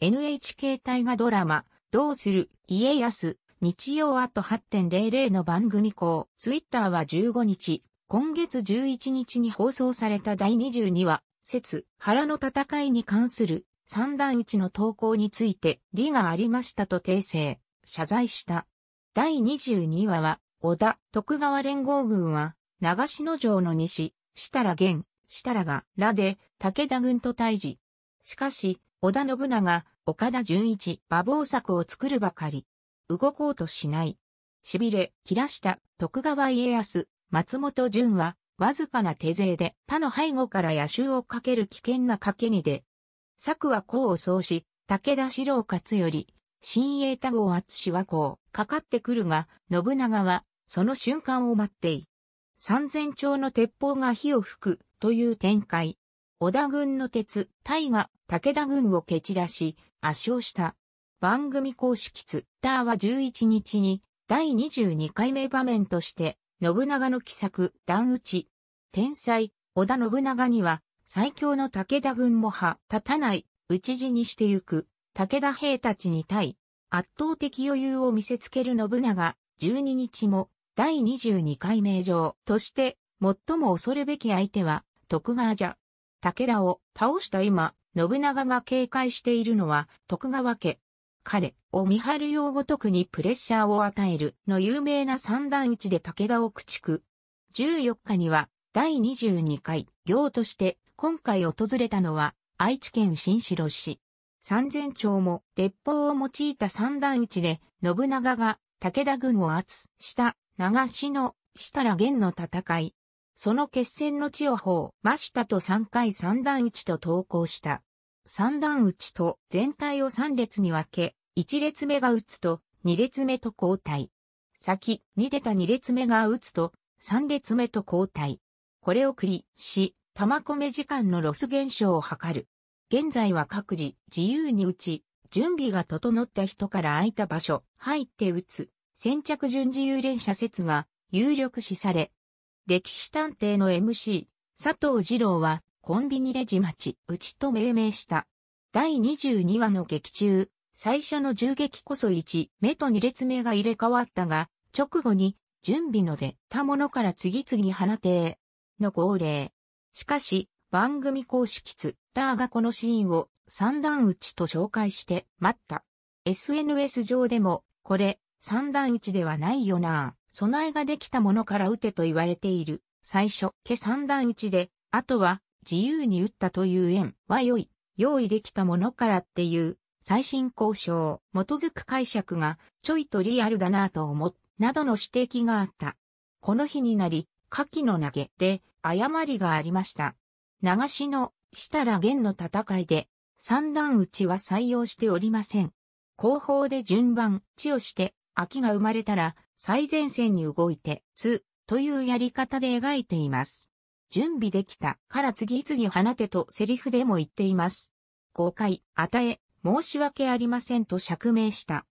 NHK 大河ドラマ、どうする家康、日曜あと8.00の番組校、ツイッターは15日、今月11日に放送された第22話、説、腹の戦いに関する三段打ちの投稿について、理がありましたと訂正、謝罪した。第22話は、織田、徳川連合軍は、長篠城の西、設楽源、設楽が、らで、武田軍と対峙。しかし、織田信長、岡田純一、馬防作を作るばかり。動こうとしない。痺れ、切らした、徳川家康、松本純は、わずかな手勢で他の背後から野衆をかける危険な賭けに出。策は功を奏し、武田四郎勝より、新栄太郷厚氏は功、かかってくるが、信長は、その瞬間を待ってい。三千丁の鉄砲が火を吹く、という展開。織田軍の鉄、大河、武田軍を蹴散らし、圧勝した。番組公式ツッターは11日に、第22回目場面として、信長の奇策、段打ち。天才、織田信長には、最強の武田軍も派、立たない、討ち死にしてゆく、武田兵たちに対、圧倒的余裕を見せつける信長、12日も、第22回名城として、最も恐るべき相手は、徳川じゃ。武田を倒した今、信長が警戒しているのは徳川家。彼を三春用ごとくにプレッシャーを与えるの有名な三段打ちで武田を駆逐。14日には第22回行として今回訪れたのは愛知県新城市。三千町も鉄砲を用いた三段打ちで信長が武田軍を圧した長篠設楽源の戦いその決戦の地を法、真下と3回三段打ちと投稿した。三段打ちと全体を3列に分け、1列目が打つと、2列目と交代。先に出た2列目が打つと、3列目と交代。これを繰りし、玉込め時間のロス減少を図る。現在は各自自由に打ち、準備が整った人から空いた場所、入って打つ、先着順自由連射説が有力視され、歴史探偵の MC、佐藤二郎は、コンビニレジ待ち、うちと命名した。第22話の劇中、最初の銃撃こそ1、目と2列目が入れ替わったが、直後に、準備の出たものから次々放ての号令。しかし、番組公式ツッターがこのシーンを三段打ちと紹介して待った。SNS 上でも、これ、三段打ちではないよな備えができたものから打てと言われている。最初、計三段打ちで、あとは自由に打ったという縁は良い。用意できたものからっていう最新交渉、基づく解釈がちょいとリアルだなぁと思う、などの指摘があった。この日になり、下記の投げで誤りがありました。流しの設楽源の戦いで三段打ちは採用しておりません。後方で順番地をして、秋が生まれたら最前線に動いて、つ、というやり方で描いています。準備できたから次々放てとセリフでも言っています。公開、与え、申し訳ありませんと釈明した。